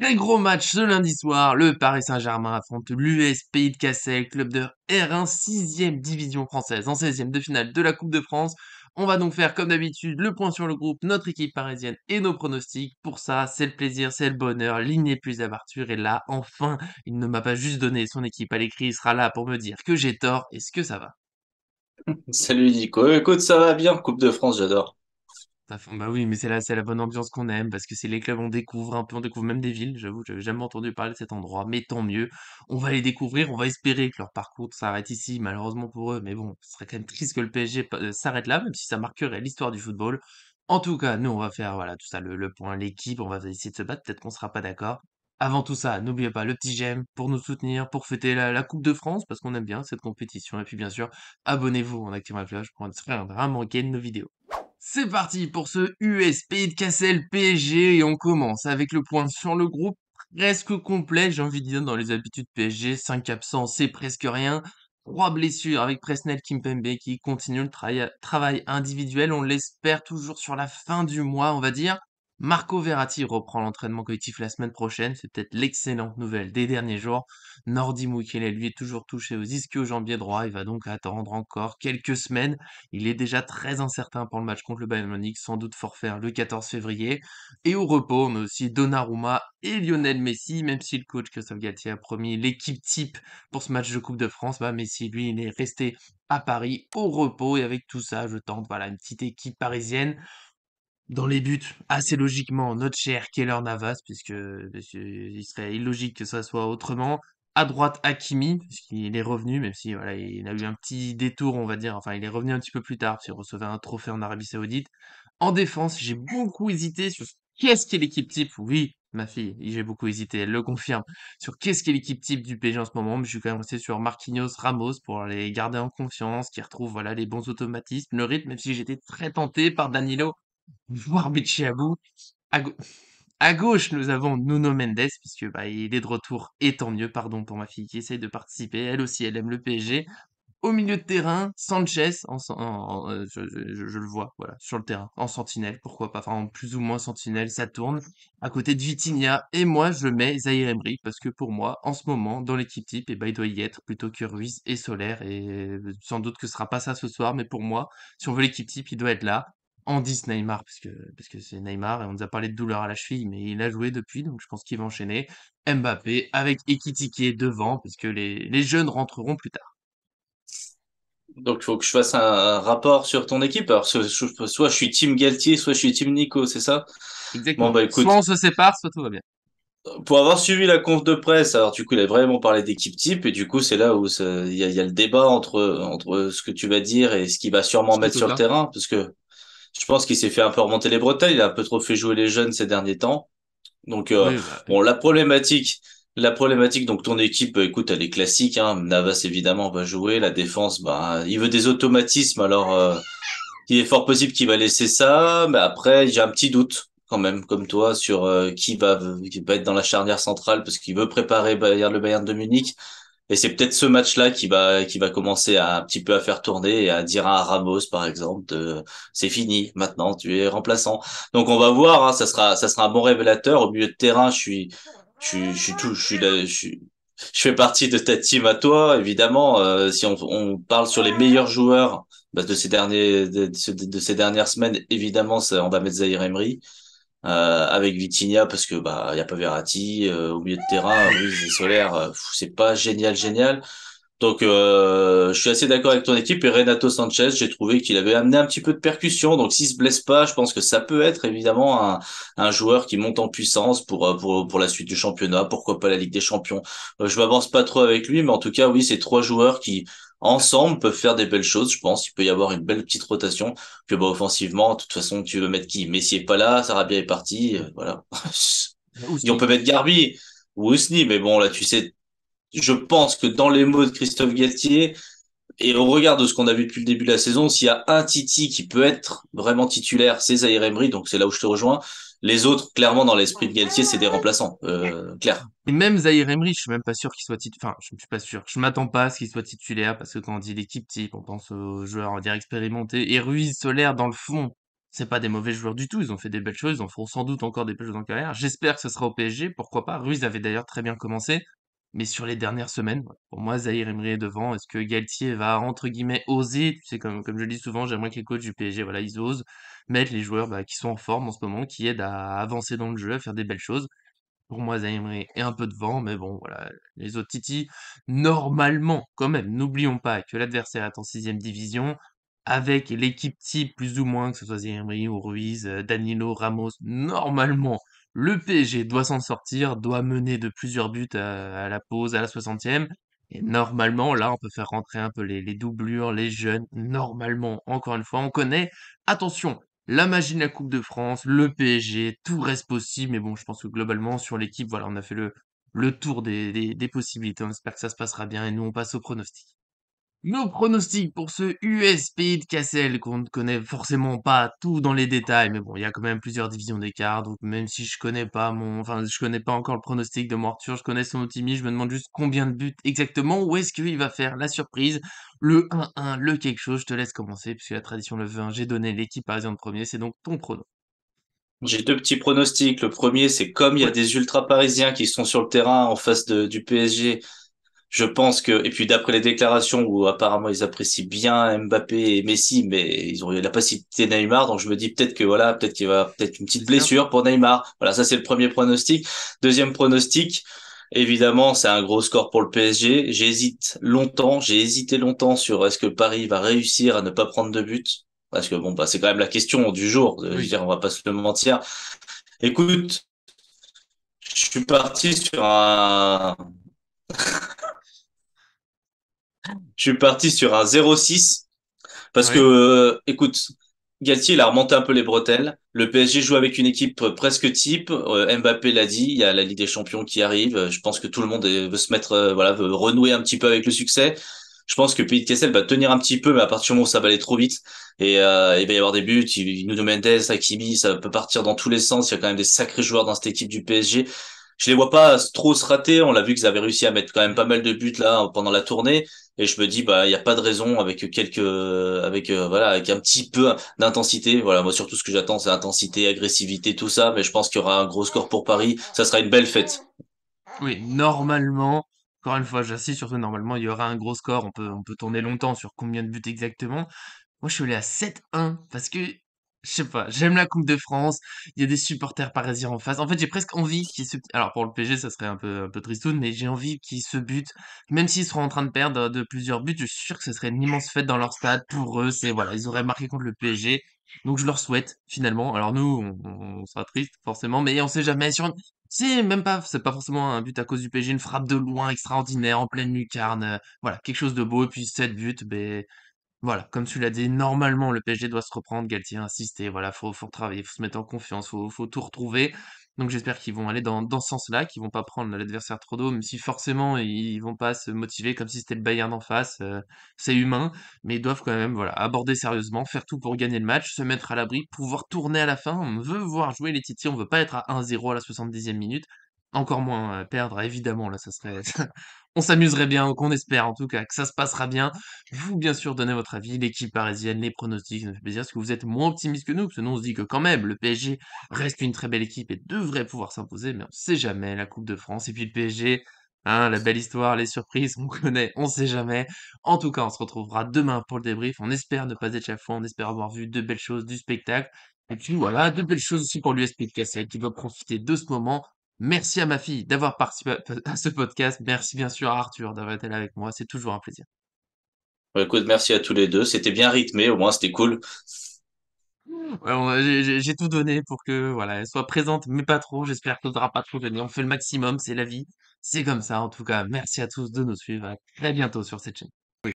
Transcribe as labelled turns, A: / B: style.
A: Les gros match ce lundi soir, le Paris Saint-Germain affronte l'US Pays de Cassel, club de R1 6ème division française en 16ème de finale de la Coupe de France. On va donc faire comme d'habitude le point sur le groupe, notre équipe parisienne et nos pronostics. Pour ça, c'est le plaisir, c'est le bonheur, plus Arthur est là, enfin, il ne m'a pas juste donné son équipe à l'écrit, il sera là pour me dire que j'ai tort, est-ce que ça va
B: Salut Nico, écoute ça va bien, Coupe de France j'adore.
A: Bah oui, mais c'est la, c'est la bonne ambiance qu'on aime, parce que c'est les clubs, on découvre un peu, on découvre même des villes, j'avoue, j'avais jamais entendu parler de cet endroit, mais tant mieux, on va les découvrir, on va espérer que leur parcours s'arrête ici, malheureusement pour eux, mais bon, ce serait quand même triste que le PSG euh, s'arrête là, même si ça marquerait l'histoire du football. En tout cas, nous, on va faire, voilà, tout ça, le, point, l'équipe, on va essayer de se battre, peut-être qu'on sera pas d'accord. Avant tout ça, n'oubliez pas le petit j'aime pour nous soutenir, pour fêter la, Coupe de France, parce qu'on aime bien cette compétition, et puis bien sûr, abonnez-vous en activant la cloche pour ne rien manquer de nos vidéos. C'est parti pour ce USP de Cassel PSG et on commence avec le point sur le groupe presque complet, j'ai envie de dire dans les habitudes PSG, 5 absents c'est presque rien, 3 blessures avec Presnel Kimpembe qui continue le travail individuel, on l'espère toujours sur la fin du mois on va dire. Marco Verratti reprend l'entraînement collectif la semaine prochaine. C'est peut-être l'excellente nouvelle des derniers jours. Nordi Mukele, lui, est toujours touché aux ischios jambiers droit. Il va donc attendre encore quelques semaines. Il est déjà très incertain pour le match contre le Bayern Munich, sans doute forfait le 14 février. Et au repos, Mais a aussi Donnarumma et Lionel Messi, même si le coach Christophe Galtier a promis l'équipe type pour ce match de Coupe de France, bah, Messi, lui, il est resté à Paris au repos. Et avec tout ça, je tente voilà, une petite équipe parisienne dans les buts, assez logiquement, notre cher Keller Navas, puisque, il serait illogique que ça soit autrement. À droite, Hakimi, puisqu'il est revenu, même si voilà, il a eu un petit détour, on va dire. Enfin, il est revenu un petit peu plus tard, puisqu'il recevait un trophée en Arabie Saoudite. En défense, j'ai beaucoup hésité sur qu'est-ce qu'est l'équipe type. Oui, ma fille, j'ai beaucoup hésité, elle le confirme, sur qu'est-ce qu'est l'équipe type du PSG en ce moment, mais je suis quand même resté sur Marquinhos, Ramos pour les garder en confiance, qui retrouve voilà, les bons automatismes, le rythme, même si j'étais très tenté par Danilo voir À, à, gauche, nous avons Nuno Mendes, puisque bah, il est de retour, et tant mieux, pardon pour ma fille qui essaye de participer. Elle aussi, elle aime le PSG. Au milieu de terrain, Sanchez, en, euh, je, le vois, voilà, sur le terrain, en sentinelle, pourquoi pas, enfin en plus ou moins sentinelle, ça tourne. À côté de Vitinha, et moi je mets Zaire Emery, parce que pour moi, en ce moment, dans l'équipe type, eh ben, il doit y être plutôt que Ruiz et Solaire, et euh, sans doute que ce sera pas ça ce soir, mais pour moi, si on veut l'équipe type, il doit être là. En 10 Neymar, parce que parce que c'est Neymar, et on nous a parlé de douleur à la cheville, mais il a joué depuis, donc je pense qu'il va enchaîner. Mbappé, avec est devant, parce que les, les jeunes rentreront plus tard.
B: Donc, il faut que je fasse un rapport sur ton équipe. Alors, soit je suis team Galtier, soit je suis team Nico, c'est ça Exactement. Bah, soit on
A: se sépare, soit tout va bien.
B: Pour avoir suivi la conf de presse, alors du coup, il a vraiment parlé d'équipe type, et du coup, c'est là où il y, a le débat entre, entre ce que tu vas dire et ce qu'il va sûrement mettre sur le terrain, parce que je pense qu'il s'est fait un peu remonter les bretelles. Il a un peu trop fait jouer les jeunes ces derniers temps. Donc, euh, bah, bon, la problématique, la problématique, donc ton équipe, bah, écoute, elle est classique. Hein. Navas, évidemment, va jouer. La défense, bah, il veut des automatismes. Alors, euh, il est fort possible qu'il va laisser ça. Mais après, j'ai un petit doute quand même, comme toi, sur euh, qui, va, qui va être dans la charnière centrale parce qu'il veut préparer le Bayern de Munich. Et c'est peut-être ce match-là qui va qui va commencer à un petit peu à faire tourner et à dire à Ramos par exemple de c'est fini maintenant tu es remplaçant. Donc on va voir, hein, ça sera ça sera un bon révélateur au milieu de terrain. Je suis je, suis tout je suis, je fais partie de ta team à toi évidemment. Euh, si on, parle sur les meilleurs joueurs bah, de ces derniers de, ces dernières semaines évidemment c'est on va mettre Zahir Emery. Euh, avec vitinia parce que bah y a pas Verratti euh, au milieu de terrain, Ruiz et Solaire, euh, c'est pas génial génial. Donc je suis assez d'accord avec ton équipe et Renato Sanchez, j'ai trouvé qu'il avait amené un petit peu de percussion. Donc s'il se blesse pas, je pense que ça peut être évidemment un, un joueur qui monte en puissance pour, pour pour la suite du championnat, pourquoi pas la Ligue des Champions. je m'avance pas trop avec lui, mais en tout cas oui, c'est trois joueurs qui ensemble peuvent faire des belles choses. Je pense Il peut y avoir une belle petite rotation. Que bah offensivement, de toute façon, tu veux mettre qui Messi est pas là, Sarabia est parti, euh, voilà. Et on peut mettre Garbi ou Ousni, mais bon là, tu sais, je pense que dans les mots de Christophe Galtier, et au regard de ce qu'on a vu depuis le début de la saison, s'il y a un Titi qui peut être vraiment titulaire, c'est Zahir Emery, donc c'est là où je te rejoins. Les autres, clairement, dans l'esprit de Galtier, c'est des remplaçants,
A: euh, clair. Et même Zahir Emery, je suis même pas sûr qu'il soit titulaire. Enfin, je ne suis pas sûr. Je m'attends pas à ce qu'il soit titulaire parce que quand on dit l'équipe type, on pense aux joueurs, on va dire expérimentés. Et Ruiz, Solaire, dans le fond, c'est pas des mauvais joueurs du tout. Ils ont fait des belles choses. Ils en feront sans doute encore des belles choses en carrière. J'espère que ce sera au PSG. Pourquoi pas? Ruiz avait d'ailleurs très bien commencé. Mais sur les dernières semaines, pour moi, Zahir Emery est devant. Est-ce que Galtier va, entre guillemets, oser Tu sais, comme, comme je le dis souvent, j'aimerais que les coachs du PSG, voilà, ils osent mettre les joueurs bah, qui sont en forme en ce moment, qui aident à avancer dans le jeu, à faire des belles choses. Pour moi, Zahir Emery est un peu devant, mais bon, voilà, les autres Titi, normalement, quand même, n'oublions pas que l'adversaire est en sixième division, avec l'équipe type, plus ou moins, que ce soit Zahir Emery ou Ruiz, euh, Danilo, Ramos, normalement, le PSG doit s'en sortir, doit mener de plusieurs buts à, la pause, à la 60e. Et normalement, là, on peut faire rentrer un peu les, doublures, les jeunes. Normalement, encore une fois, on connaît. Attention, la magie de la Coupe de France, le PSG, tout reste possible. Mais bon, je pense que globalement, sur l'équipe, voilà, on a fait le, le tour des, des possibilités. On espère que ça se passera bien et nous, on passe au pronostic. Nos pronostics pour ce USP de Cassel, qu'on ne connaît forcément pas tout dans les détails, mais bon, il y a quand même plusieurs divisions d'écart, donc même si je connais pas mon, enfin, je connais pas encore le pronostic de Morture, je connais son optimisme, je me demande juste combien de buts exactement, où est-ce qu'il va faire la surprise, le 1-1, le quelque chose, je te laisse commencer, puisque la tradition le veut, hein. j'ai donné l'équipe parisienne premier, c'est donc ton pronostic.
B: J'ai deux petits pronostics. Le premier, c'est comme il y a des ultra parisiens qui sont sur le terrain en face du PSG, je pense que, et puis d'après les déclarations où apparemment ils apprécient bien Mbappé et Messi, mais ils ont eu la pas cité Neymar, donc je me dis peut-être que voilà, peut-être qu'il va peut-être une petite blessure pour Neymar. Voilà, ça c'est le premier pronostic. Deuxième pronostic, Évidemment, c'est un gros score pour le PSG. J'hésite longtemps, j'ai hésité longtemps sur est-ce que Paris va réussir à ne pas prendre de but Parce que bon, bah, c'est quand même la question du jour. Je veux dire, on va pas se mentir. Écoute, je suis parti sur un, je suis parti sur un 0-6 parce que, euh, écoute, Gatti il a remonté un peu les bretelles. Le PSG joue avec une équipe presque type. Euh, Mbappé l'a dit, il y a la Ligue des Champions qui arrive. Euh, je pense que tout le monde veut se mettre, voilà, veut renouer un petit peu avec le succès. Je pense que Pays de va tenir un petit peu, mais à partir du moment où ça va aller trop vite, et il va y avoir des buts, Nuno des Hakimi, ça peut partir dans tous les sens. Il y a quand même des sacrés joueurs dans cette équipe du PSG je les vois pas trop se rater. On l'a vu qu'ils avaient réussi à mettre quand même pas mal de buts là pendant la tournée. Et je me dis, bah, il n'y a pas de raison avec quelques, avec euh, voilà, avec un petit peu d'intensité. Voilà, moi surtout ce que j'attends, c'est intensité, agressivité, tout ça. Mais je pense qu'il y aura un gros score pour Paris. Ça sera une belle fête.
A: Oui, normalement, encore une fois, j'insiste sur Normalement, il y aura un gros score. On peut, on peut tourner longtemps sur combien de buts exactement. Moi, je suis allé à 7-1 parce que je sais pas, j'aime la Coupe de France, il y a des supporters parisiens en face. En fait, j'ai presque envie qu'ils se... Alors pour le PSG, ça serait un peu, un peu tristoun, mais j'ai envie qu'ils se butent. Même s'ils seront en train de perdre euh, de plusieurs buts, je suis sûr que ce serait une immense fête dans leur stade pour eux. C'est voilà, ils auraient marqué contre le PSG. Donc je leur souhaite finalement. Alors nous, on, sera triste forcément, mais on sait jamais sur C'est même pas, c'est pas forcément un but à cause du PSG, une frappe de loin extraordinaire en pleine lucarne. Euh, voilà, quelque chose de beau et puis 7 buts, ben... Voilà, comme tu l'as dit, normalement, le PSG doit se reprendre. Galtier a insisté. Voilà, faut, faut travailler, faut se mettre en confiance, faut, faut tout retrouver. Donc j'espère qu'ils vont aller dans, ce sens-là, qu'ils vont pas prendre l'adversaire trop d'eau, même si forcément ils vont pas se motiver comme si c'était le Bayern en face. Euh, c'est humain, mais ils doivent quand même voilà aborder sérieusement, faire tout pour gagner le match, se mettre à l'abri, pouvoir tourner à la fin. On veut voir jouer les titis, on veut pas être à 1-0 à la 70e minute. Encore moins, euh, perdre, évidemment, là, ça serait on s'amuserait bien, qu'on on espère, en tout cas, que ça se passera bien. Vous, bien sûr, donnez votre avis, l'équipe parisienne, les pronostics, ça me fait plaisir. est que vous êtes moins optimiste que nous? Parce que nous, on se dit que, quand même, le PSG reste une très belle équipe et devrait pouvoir s'imposer, mais on sait jamais, la coupe de France et puis le PSG, hein, la belle histoire, les surprises, on connaît, on sait jamais. En tout cas, on se retrouvera demain pour le débrief. On espère ne pas être chaque on espère avoir vu de belles choses, du spectacle et puis, voilà, de belles choses aussi pour l'USP de Cassel qui va profiter de ce moment Merci à ma fille d'avoir participé à ce podcast. Merci bien sûr à Arthur d'avoir été là avec moi. C'est toujours un plaisir.
B: Bah, écoute, merci à tous les deux. C'était bien rythmé, au moins c'était cool.
A: j'ai tout donné pour que voilà, elle soit présente, mais pas trop. J'espère qu'elle n'aura pas trop. On fait le maximum, c'est la vie. C'est comme ça en tout cas. Merci à tous de nous suivre. À très bientôt sur cette chaîne.